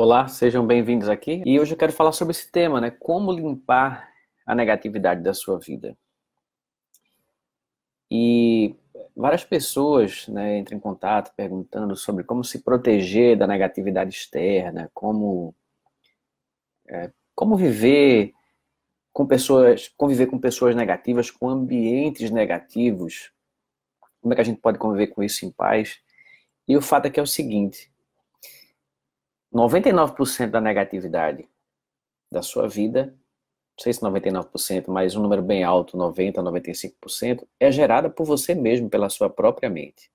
Olá, sejam bem-vindos aqui. E hoje eu quero falar sobre esse tema, né? Como limpar a negatividade da sua vida. E várias pessoas né, entram em contato perguntando sobre como se proteger da negatividade externa, como, é, como viver com pessoas, conviver com pessoas negativas, com ambientes negativos. Como é que a gente pode conviver com isso em paz? E o fato é que é o seguinte, 99% da negatividade da sua vida, não sei se 99%, mas um número bem alto, 90%, 95%, é gerada por você mesmo, pela sua própria mente.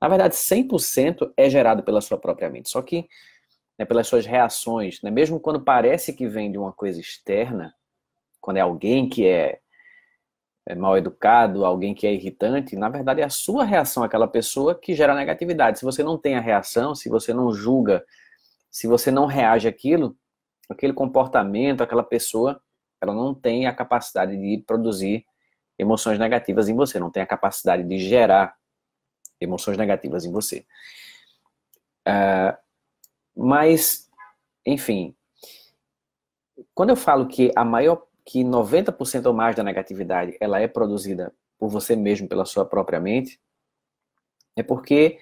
Na verdade, 100% é gerado pela sua própria mente. Só que né, pelas suas reações, né, mesmo quando parece que vem de uma coisa externa, quando é alguém que é, é mal educado, alguém que é irritante, na verdade é a sua reação àquela pessoa que gera negatividade. Se você não tem a reação, se você não julga se você não reage àquilo, aquele comportamento, aquela pessoa, ela não tem a capacidade de produzir emoções negativas em você, não tem a capacidade de gerar emoções negativas em você. Uh, mas, enfim, quando eu falo que a maior, que 90% ou mais da negatividade, ela é produzida por você mesmo, pela sua própria mente, é porque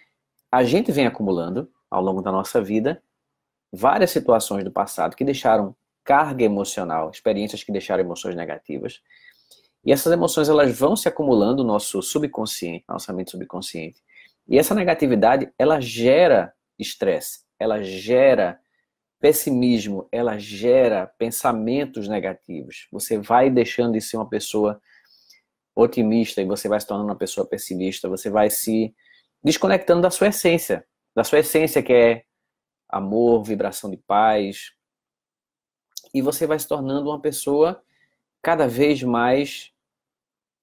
a gente vem acumulando ao longo da nossa vida várias situações do passado que deixaram carga emocional, experiências que deixaram emoções negativas. E essas emoções elas vão se acumulando no nosso subconsciente, nosso mente subconsciente. E essa negatividade, ela gera estresse, ela gera pessimismo, ela gera pensamentos negativos. Você vai deixando de ser uma pessoa otimista e você vai se tornando uma pessoa pessimista, você vai se desconectando da sua essência, da sua essência que é amor, vibração de paz. E você vai se tornando uma pessoa cada vez mais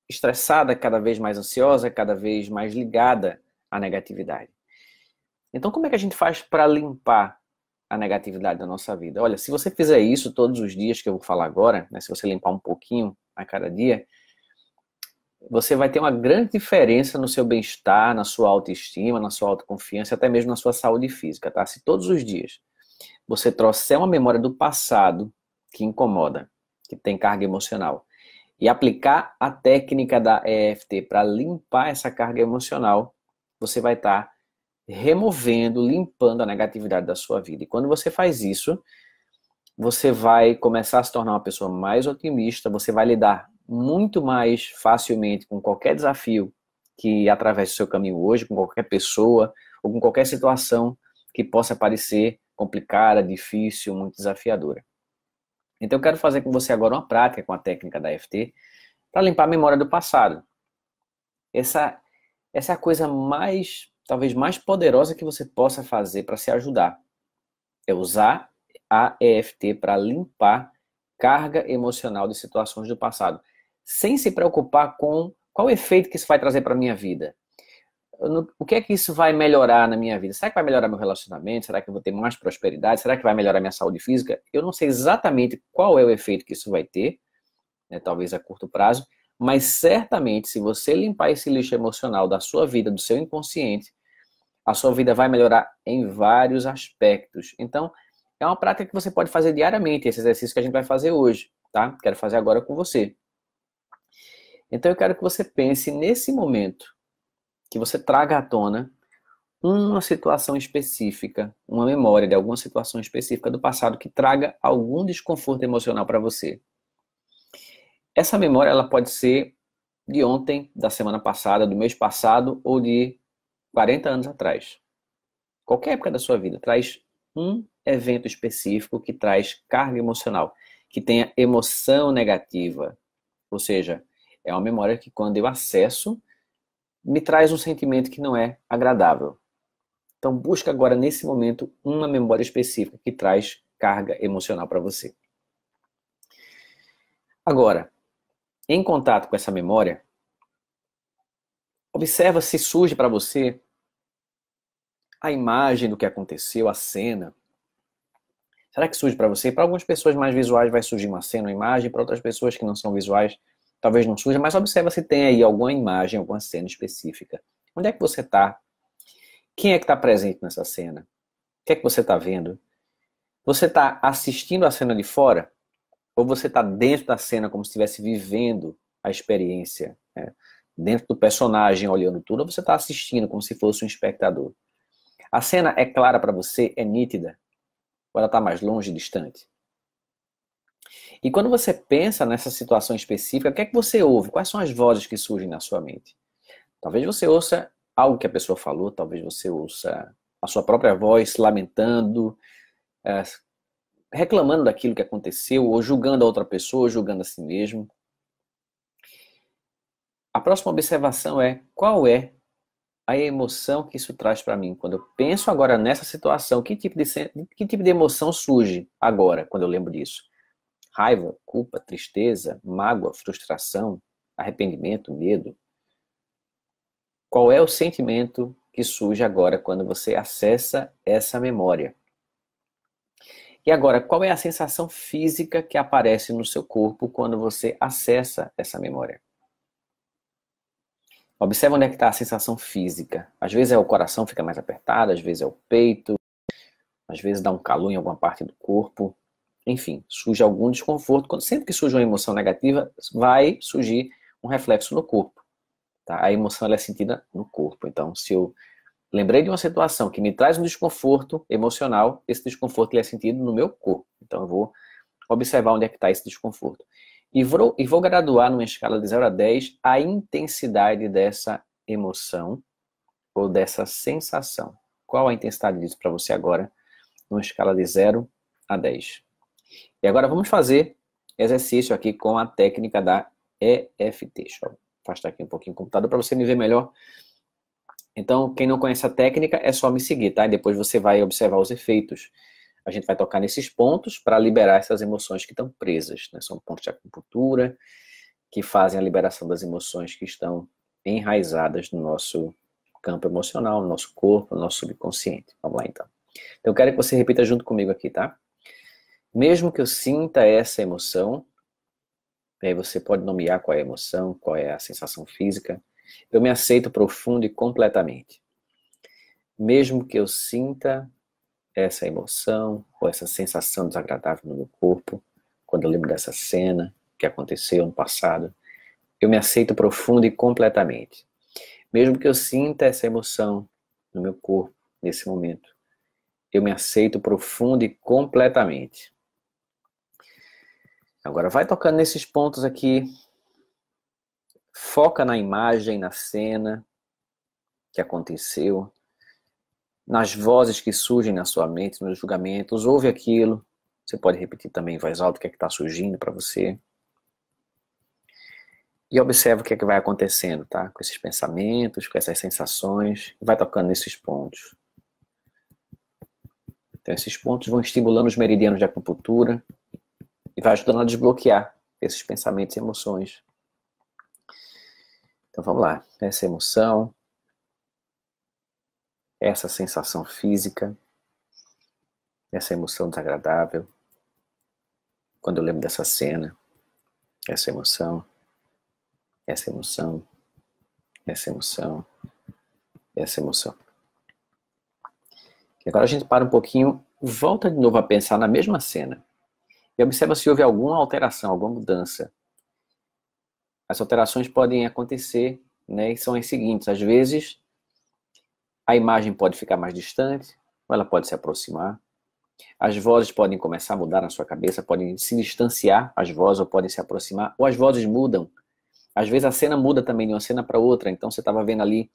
estressada, cada vez mais ansiosa, cada vez mais ligada à negatividade. Então, como é que a gente faz para limpar a negatividade da nossa vida? Olha, se você fizer isso todos os dias que eu vou falar agora, né, se você limpar um pouquinho a cada dia, você vai ter uma grande diferença no seu bem-estar, na sua autoestima, na sua autoconfiança, até mesmo na sua saúde física, tá? Se todos os dias você trouxer uma memória do passado que incomoda, que tem carga emocional, e aplicar a técnica da EFT para limpar essa carga emocional, você vai estar tá removendo, limpando a negatividade da sua vida. E quando você faz isso, você vai começar a se tornar uma pessoa mais otimista, você vai lidar muito mais facilmente com qualquer desafio que atravesse o seu caminho hoje, com qualquer pessoa ou com qualquer situação que possa parecer complicada, difícil, muito desafiadora. Então, eu quero fazer com você agora uma prática com a técnica da FT para limpar a memória do passado. Essa, essa é a coisa mais, talvez mais poderosa que você possa fazer para se ajudar. É usar a EFT para limpar carga emocional de situações do passado sem se preocupar com qual efeito que isso vai trazer para a minha vida. O que é que isso vai melhorar na minha vida? Será que vai melhorar meu relacionamento? Será que eu vou ter mais prosperidade? Será que vai melhorar minha saúde física? Eu não sei exatamente qual é o efeito que isso vai ter, né, talvez a curto prazo, mas certamente se você limpar esse lixo emocional da sua vida, do seu inconsciente, a sua vida vai melhorar em vários aspectos. Então, é uma prática que você pode fazer diariamente, esse exercício que a gente vai fazer hoje, tá? Quero fazer agora com você. Então eu quero que você pense nesse momento, que você traga à tona uma situação específica, uma memória de alguma situação específica do passado que traga algum desconforto emocional para você. Essa memória ela pode ser de ontem, da semana passada, do mês passado ou de 40 anos atrás. Qualquer época da sua vida traz um evento específico que traz carga emocional, que tenha emoção negativa, ou seja, é uma memória que, quando eu acesso, me traz um sentimento que não é agradável. Então, busca agora, nesse momento, uma memória específica que traz carga emocional para você. Agora, em contato com essa memória, observa se surge para você a imagem do que aconteceu, a cena. Será que surge para você? Para algumas pessoas mais visuais vai surgir uma cena, uma imagem, para outras pessoas que não são visuais talvez não suja, mas observa se tem aí alguma imagem, alguma cena específica. Onde é que você está? Quem é que está presente nessa cena? O que é que você está vendo? Você está assistindo a cena de fora? Ou você está dentro da cena como se estivesse vivendo a experiência? Né? Dentro do personagem, olhando tudo, ou você está assistindo como se fosse um espectador? A cena é clara para você? É nítida? Ou ela está mais longe, distante? E quando você pensa nessa situação específica, o que é que você ouve? Quais são as vozes que surgem na sua mente? Talvez você ouça algo que a pessoa falou, talvez você ouça a sua própria voz lamentando, é, reclamando daquilo que aconteceu, ou julgando a outra pessoa, ou julgando a si mesmo. A próxima observação é qual é a emoção que isso traz para mim. Quando eu penso agora nessa situação, que tipo, de, que tipo de emoção surge agora, quando eu lembro disso? raiva, culpa, tristeza, mágoa, frustração, arrependimento, medo. Qual é o sentimento que surge agora quando você acessa essa memória? E agora, qual é a sensação física que aparece no seu corpo quando você acessa essa memória? Observe onde é que está a sensação física. Às vezes é o coração fica mais apertado, às vezes é o peito, às vezes dá um calor em alguma parte do corpo enfim, surge algum desconforto. Quando sempre que surge uma emoção negativa, vai surgir um reflexo no corpo. Tá? A emoção é sentida no corpo. Então, se eu lembrei de uma situação que me traz um desconforto emocional, esse desconforto é sentido no meu corpo. Então, eu vou observar onde é que está esse desconforto. E vou, e vou graduar numa escala de 0 a 10 a intensidade dessa emoção ou dessa sensação. Qual a intensidade disso para você agora, numa escala de 0 a 10? E agora vamos fazer exercício aqui com a técnica da EFT. Deixa eu afastar aqui um pouquinho o computador para você me ver melhor. Então, quem não conhece a técnica, é só me seguir, tá? E depois você vai observar os efeitos. A gente vai tocar nesses pontos para liberar essas emoções que estão presas, né? São pontos de acupuntura que fazem a liberação das emoções que estão enraizadas no nosso campo emocional, no nosso corpo, no nosso subconsciente. Vamos lá, então. Então, eu quero que você repita junto comigo aqui, tá? Mesmo que eu sinta essa emoção, né, e aí você pode nomear qual é a emoção, qual é a sensação física, eu me aceito profundo e completamente. Mesmo que eu sinta essa emoção ou essa sensação desagradável no meu corpo, quando eu lembro dessa cena que aconteceu no passado, eu me aceito profundo e completamente. Mesmo que eu sinta essa emoção no meu corpo nesse momento, eu me aceito profundo e completamente. Agora vai tocando nesses pontos aqui. Foca na imagem, na cena que aconteceu, nas vozes que surgem na sua mente, nos julgamentos. Ouve aquilo. Você pode repetir também em voz alta o que é que está surgindo para você. E observa o que é que vai acontecendo, tá? Com esses pensamentos, com essas sensações. Vai tocando nesses pontos. Então, esses pontos vão estimulando os meridianos de acupuntura, e vai ajudando a desbloquear esses pensamentos e emoções. Então vamos lá. Essa emoção, essa sensação física, essa emoção desagradável. Quando eu lembro dessa cena, essa emoção, essa emoção, essa emoção, essa emoção. E agora a gente para um pouquinho, volta de novo a pensar na mesma cena e observa se houve alguma alteração, alguma mudança. As alterações podem acontecer, né, e são as seguintes: às vezes a imagem pode ficar mais distante, ou ela pode se aproximar. As vozes podem começar a mudar na sua cabeça, podem se distanciar as vozes ou podem se aproximar, ou as vozes mudam. Às vezes a cena muda também de uma cena para outra, então você estava vendo ali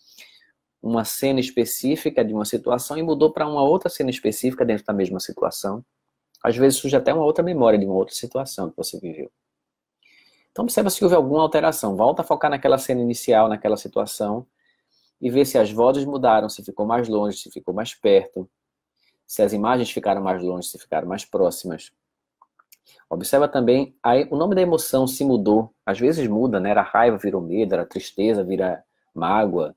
uma cena específica de uma situação e mudou para uma outra cena específica dentro da mesma situação. Às vezes surge até uma outra memória de uma outra situação que você viveu. Então observa se houve alguma alteração. Volta a focar naquela cena inicial, naquela situação, e vê se as vozes mudaram, se ficou mais longe, se ficou mais perto, se as imagens ficaram mais longe, se ficaram mais próximas. Observa também o nome da emoção se mudou. Às vezes muda, né? Era raiva, virou medo, era tristeza, vira mágoa.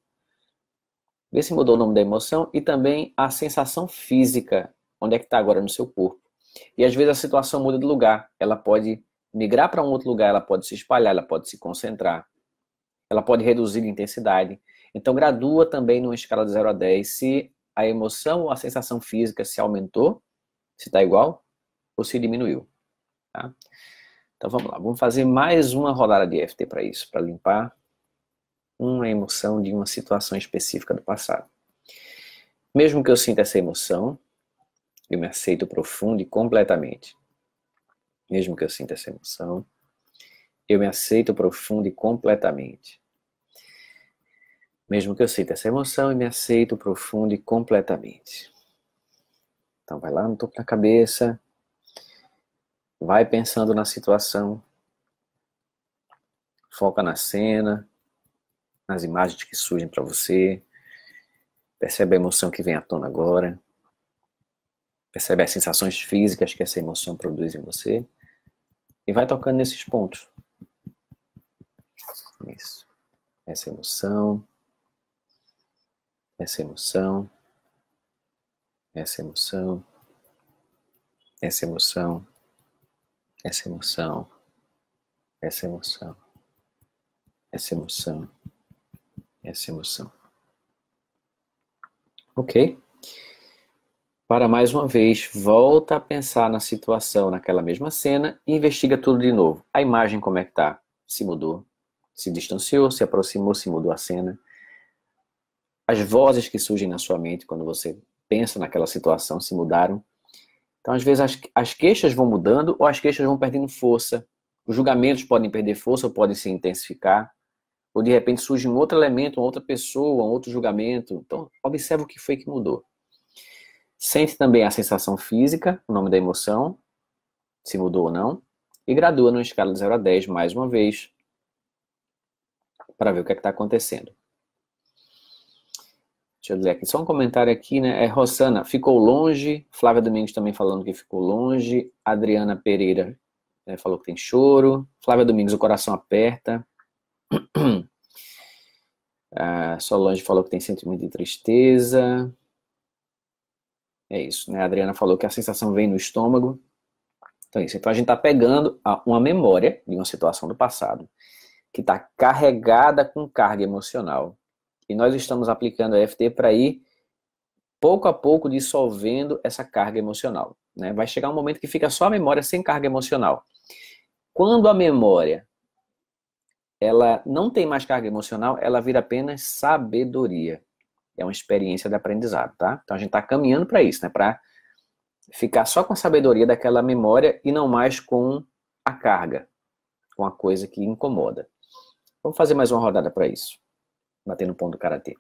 Vê se mudou o nome da emoção e também a sensação física. Onde é que está agora no seu corpo? E às vezes a situação muda de lugar. Ela pode migrar para um outro lugar, ela pode se espalhar, ela pode se concentrar, ela pode reduzir a intensidade. Então, gradua também numa escala de 0 a 10 se a emoção ou a sensação física se aumentou, se está igual, ou se diminuiu. Tá? Então, vamos lá. Vamos fazer mais uma rodada de EFT para isso, para limpar uma emoção de uma situação específica do passado. Mesmo que eu sinta essa emoção, eu me aceito profundo e completamente. Mesmo que eu sinta essa emoção, eu me aceito profundo e completamente. Mesmo que eu sinta essa emoção, eu me aceito profundo e completamente. Então vai lá no topo da cabeça, vai pensando na situação, foca na cena, nas imagens que surgem para você, percebe a emoção que vem à tona agora percebe as sensações físicas que essa emoção produz em você e vai tocando nesses pontos. Isso. Essa emoção, essa emoção, essa emoção, essa emoção, essa emoção, essa emoção, essa emoção, essa emoção. Ok? para mais uma vez, volta a pensar na situação, naquela mesma cena e investiga tudo de novo. A imagem como é que tá? Se mudou, se distanciou, se aproximou, se mudou a cena. As vozes que surgem na sua mente quando você pensa naquela situação se mudaram. Então, às vezes, as, as queixas vão mudando ou as queixas vão perdendo força. Os julgamentos podem perder força ou podem se intensificar. Ou, de repente, surge um outro elemento, uma outra pessoa, um outro julgamento. Então, observa o que foi que mudou. Sente também a sensação física, o nome da emoção, se mudou ou não, e gradua numa escala de 0 a 10 mais uma vez, para ver o que é está acontecendo. Deixa eu ler aqui, só um comentário aqui, né? É, Rosana, ficou longe. Flávia Domingos também falando que ficou longe. Adriana Pereira né, falou que tem choro. Flávia Domingos, o coração aperta. ah, Solange falou que tem sentimento de tristeza. É isso, né? A Adriana falou que a sensação vem no estômago. Então é isso. Então a gente está pegando uma memória de uma situação do passado que está carregada com carga emocional. E nós estamos aplicando a EFT para ir pouco a pouco dissolvendo essa carga emocional. Né? Vai chegar um momento que fica só a memória sem carga emocional. Quando a memória ela não tem mais carga emocional, ela vira apenas sabedoria. É uma experiência de aprendizado, tá? Então a gente está caminhando para isso, né? Para ficar só com a sabedoria daquela memória e não mais com a carga, com a coisa que incomoda. Vamos fazer mais uma rodada para isso. Bater no ponto do karatê.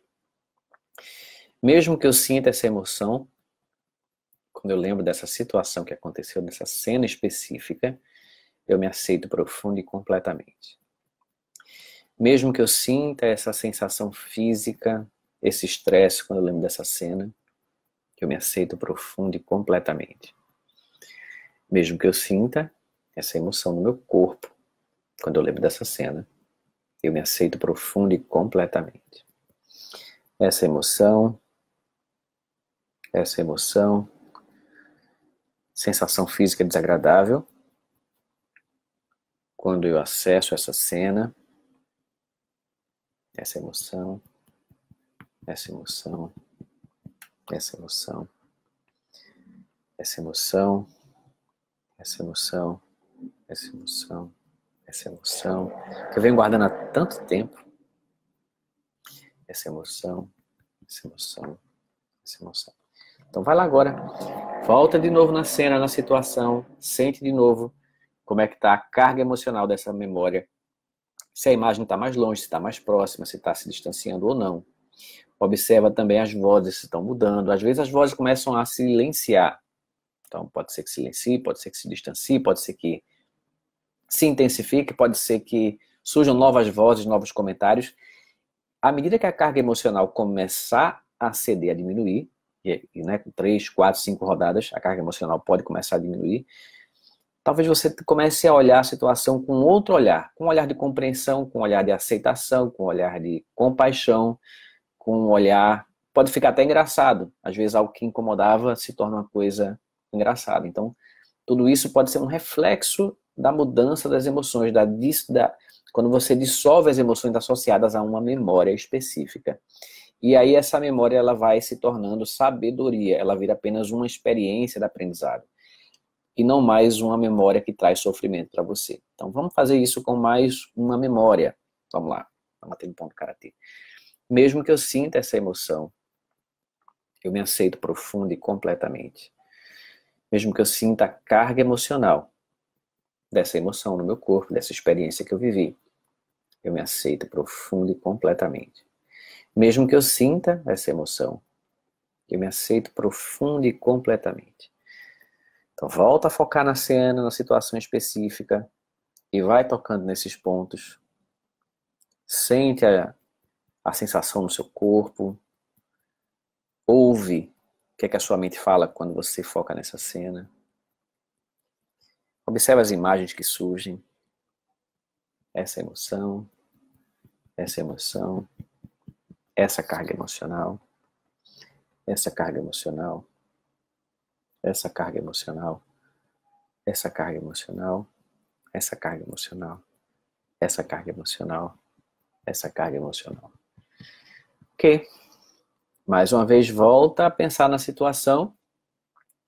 Mesmo que eu sinta essa emoção, quando eu lembro dessa situação que aconteceu, dessa cena específica, eu me aceito profundo e completamente. Mesmo que eu sinta essa sensação física esse estresse quando eu lembro dessa cena, que eu me aceito profundo e completamente. Mesmo que eu sinta essa emoção no meu corpo quando eu lembro dessa cena, eu me aceito profundo e completamente. Essa emoção, essa emoção, sensação física desagradável, quando eu acesso essa cena, essa emoção, essa emoção, essa emoção, essa emoção, essa emoção, essa emoção, essa emoção, que eu venho guardando há tanto tempo. Essa emoção, essa emoção, essa emoção. Então vai lá agora. Volta de novo na cena, na situação, sente de novo como é que está a carga emocional dessa memória. Se a imagem está mais longe, se está mais próxima, se está se distanciando ou não. Observa também as vozes se estão mudando. Às vezes as vozes começam a silenciar. Então pode ser que silencie, pode ser que se distancie, pode ser que se intensifique, pode ser que surjam novas vozes, novos comentários. À medida que a carga emocional começar a ceder, a diminuir, e, né, com três, quatro, cinco rodadas, a carga emocional pode começar a diminuir. Talvez você comece a olhar a situação com outro olhar, com um olhar de compreensão, com um olhar de aceitação, com um olhar de compaixão, com um olhar. Pode ficar até engraçado. Às vezes algo que incomodava se torna uma coisa engraçada. Então, tudo isso pode ser um reflexo da mudança das emoções, da, da quando você dissolve as emoções associadas a uma memória específica. E aí essa memória ela vai se tornando sabedoria, ela vira apenas uma experiência de aprendizado e não mais uma memória que traz sofrimento para você. Então vamos fazer isso com mais uma memória. Vamos lá, vamos bater no ponto karatê mesmo que eu sinta essa emoção. Eu me aceito profundo e completamente. Mesmo que eu sinta a carga emocional dessa emoção no meu corpo, dessa experiência que eu vivi, eu me aceito profundo e completamente. Mesmo que eu sinta essa emoção, eu me aceito profundo e completamente. Então volta a focar na cena, na situação específica e vai tocando nesses pontos. Sente a a sensação no seu corpo. Ouve o que, é que a sua mente fala quando você foca nessa cena. Observe as imagens que surgem. Essa emoção, essa emoção, essa carga emocional, essa carga emocional, essa carga emocional, essa carga emocional, essa carga emocional, essa carga emocional, essa carga emocional. Ok. Mais uma vez, volta a pensar na situação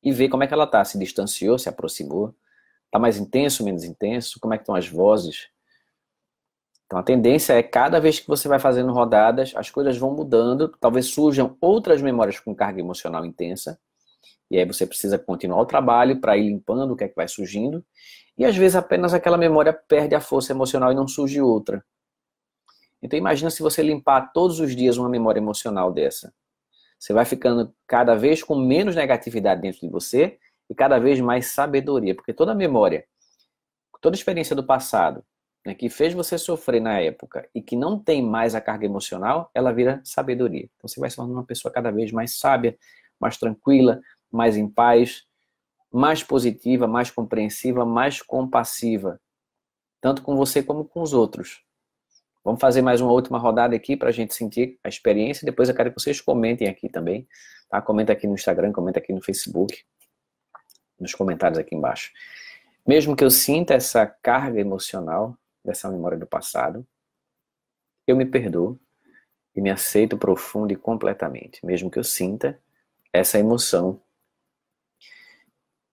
e ver como é que ela está. Se distanciou, se aproximou. Está mais intenso, menos intenso? Como é que estão as vozes? Então, a tendência é cada vez que você vai fazendo rodadas, as coisas vão mudando. Talvez surjam outras memórias com carga emocional intensa. E aí você precisa continuar o trabalho para ir limpando o que é que vai surgindo. E às vezes apenas aquela memória perde a força emocional e não surge outra. Então imagina se você limpar todos os dias uma memória emocional dessa. Você vai ficando cada vez com menos negatividade dentro de você e cada vez mais sabedoria, porque toda memória, toda experiência do passado, né, que fez você sofrer na época e que não tem mais a carga emocional, ela vira sabedoria. Então você vai se tornando uma pessoa cada vez mais sábia, mais tranquila, mais em paz, mais positiva, mais compreensiva, mais compassiva, tanto com você como com os outros. Vamos fazer mais uma última rodada aqui para a gente sentir a experiência. Depois eu quero que vocês comentem aqui também. Tá? Comenta aqui no Instagram, comenta aqui no Facebook, nos comentários aqui embaixo. Mesmo que eu sinta essa carga emocional dessa memória do passado, eu me perdoo e me aceito profundo e completamente. Mesmo que eu sinta essa emoção,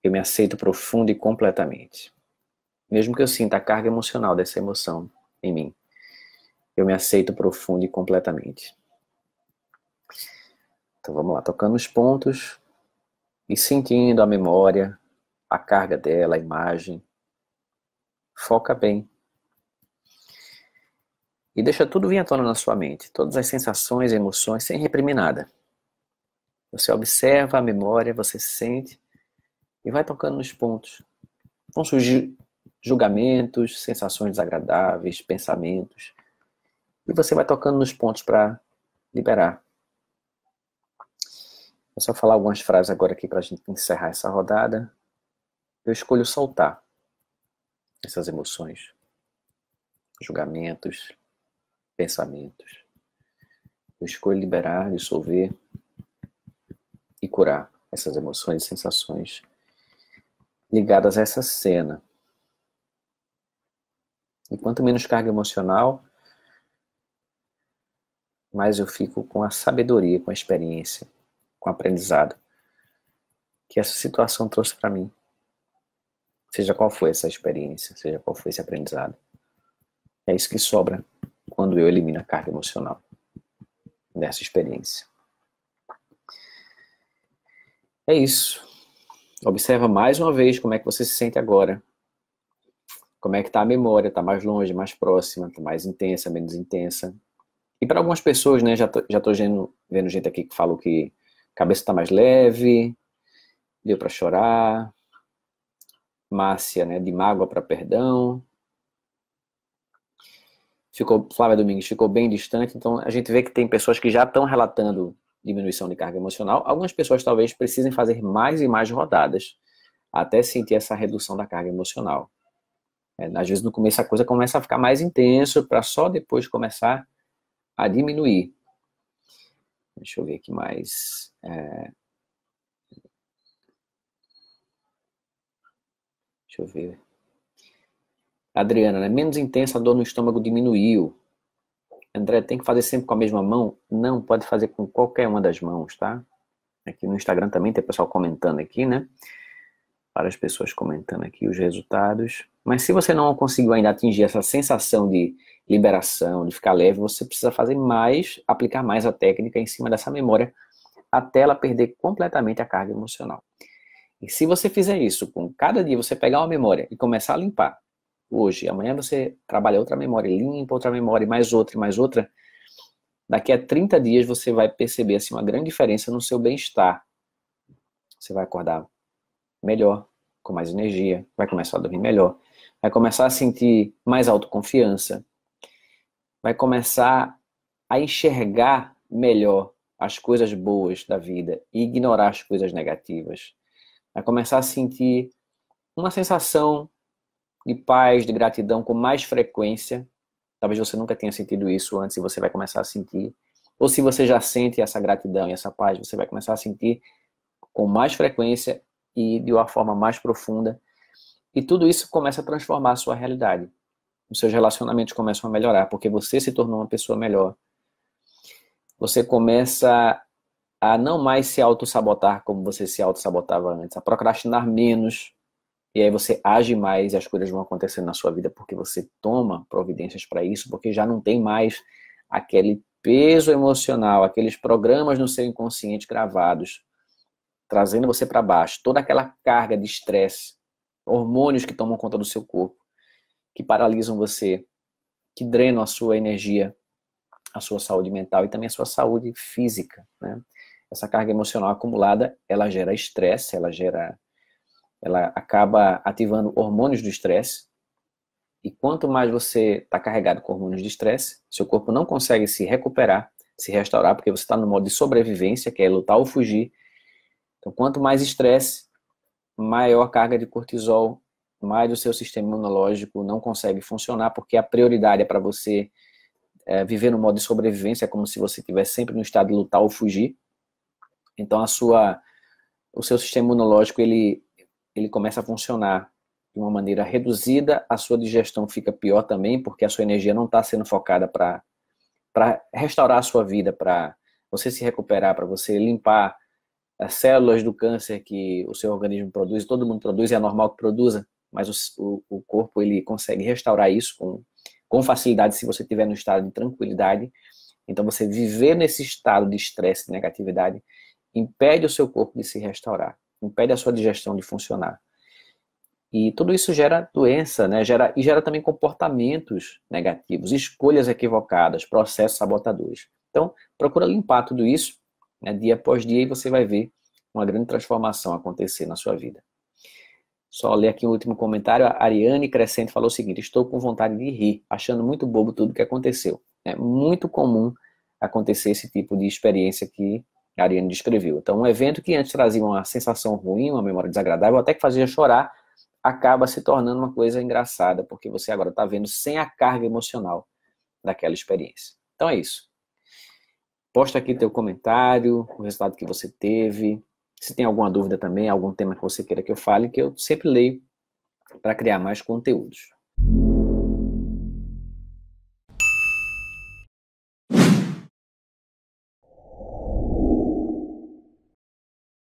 eu me aceito profundo e completamente. Mesmo que eu sinta a carga emocional dessa emoção em mim, eu me aceito profundo e completamente. Então vamos lá, tocando os pontos e sentindo a memória, a carga dela, a imagem. Foca bem. E deixa tudo vir à tona na sua mente, todas as sensações, emoções, sem reprimir nada. Você observa a memória, você sente e vai tocando nos pontos. Vão surgir julgamentos, sensações desagradáveis, pensamentos. E você vai tocando nos pontos para liberar. Vou só falar algumas frases agora aqui para a gente encerrar essa rodada. Eu escolho soltar essas emoções, julgamentos, pensamentos. Eu escolho liberar, dissolver e curar essas emoções e sensações ligadas a essa cena. E quanto menos carga emocional, mas eu fico com a sabedoria, com a experiência, com o aprendizado que essa situação trouxe para mim. Seja qual foi essa experiência, seja qual foi esse aprendizado. É isso que sobra quando eu elimino a carga emocional dessa experiência. É isso. Observa mais uma vez como é que você se sente agora. Como é que está a memória? Está mais longe, mais próxima, está mais intensa, menos intensa? E para algumas pessoas, né, já tô, já tô vendo, vendo gente aqui que falou que a cabeça tá mais leve, deu para chorar. Márcia, né, de mágoa para perdão. Ficou Flávia Domingues ficou bem distante, então a gente vê que tem pessoas que já estão relatando diminuição de carga emocional. Algumas pessoas talvez precisem fazer mais e mais rodadas até sentir essa redução da carga emocional. É, às vezes no começo a coisa começa a ficar mais intenso para só depois começar a diminuir. Deixa eu ver aqui mais. É... Deixa eu ver. Adriana, né? menos intensa a dor no estômago diminuiu. André, tem que fazer sempre com a mesma mão? Não, pode fazer com qualquer uma das mãos, tá? Aqui no Instagram também tem pessoal comentando aqui, né? Várias pessoas comentando aqui os resultados. Mas se você não conseguiu ainda atingir essa sensação de liberação, de ficar leve, você precisa fazer mais, aplicar mais a técnica em cima dessa memória até ela perder completamente a carga emocional. E se você fizer isso, com cada dia você pegar uma memória e começar a limpar, hoje, amanhã você trabalha outra memória, limpa outra memória, mais outra, mais outra, daqui a 30 dias você vai perceber assim, uma grande diferença no seu bem-estar. Você vai acordar melhor, com mais energia, vai começar a dormir melhor, vai começar a sentir mais autoconfiança, vai começar a enxergar melhor as coisas boas da vida e ignorar as coisas negativas. Vai começar a sentir uma sensação de paz, de gratidão com mais frequência. Talvez você nunca tenha sentido isso antes e você vai começar a sentir. Ou se você já sente essa gratidão e essa paz, você vai começar a sentir com mais frequência e de uma forma mais profunda e tudo isso começa a transformar a sua realidade. Os seus relacionamentos começam a melhorar, porque você se tornou uma pessoa melhor. Você começa a não mais se auto-sabotar como você se auto-sabotava antes, a procrastinar menos. E aí você age mais e as coisas vão acontecendo na sua vida porque você toma providências para isso, porque já não tem mais aquele peso emocional, aqueles programas no seu inconsciente gravados, trazendo você para baixo, toda aquela carga de estresse hormônios que tomam conta do seu corpo, que paralisam você, que drenam a sua energia, a sua saúde mental e também a sua saúde física. Né? Essa carga emocional acumulada, ela gera estresse, ela gera, ela acaba ativando hormônios do estresse. E quanto mais você está carregado com hormônios de estresse, seu corpo não consegue se recuperar, se restaurar, porque você está no modo de sobrevivência, que é lutar ou fugir. Então, quanto mais estresse, maior carga de cortisol, mais o seu sistema imunológico não consegue funcionar, porque a prioridade é para você é, viver no modo de sobrevivência, como se você estivesse sempre no estado de lutar ou fugir. Então, a sua, o seu sistema imunológico, ele, ele começa a funcionar de uma maneira reduzida, a sua digestão fica pior também, porque a sua energia não está sendo focada para restaurar a sua vida, para você se recuperar, para você limpar as células do câncer que o seu organismo produz, todo mundo produz, e é normal que produza, mas o, o, corpo ele consegue restaurar isso com, com facilidade se você estiver no estado de tranquilidade. Então, você viver nesse estado de estresse, de negatividade, impede o seu corpo de se restaurar, impede a sua digestão de funcionar. E tudo isso gera doença, né? Gera, e gera também comportamentos negativos, escolhas equivocadas, processos sabotadores. Então, procura limpar tudo isso né, dia após dia, e você vai ver uma grande transformação acontecer na sua vida. Só ler aqui o um último comentário. A Ariane Crescente falou o seguinte: Estou com vontade de rir, achando muito bobo tudo que aconteceu. É muito comum acontecer esse tipo de experiência que a Ariane descreveu. Então, um evento que antes trazia uma sensação ruim, uma memória desagradável, até que fazia chorar, acaba se tornando uma coisa engraçada, porque você agora está vendo sem a carga emocional daquela experiência. Então é isso. Posta aqui teu comentário, o resultado que você teve. Se tem alguma dúvida também, algum tema que você queira que eu fale, que eu sempre leio para criar mais conteúdos.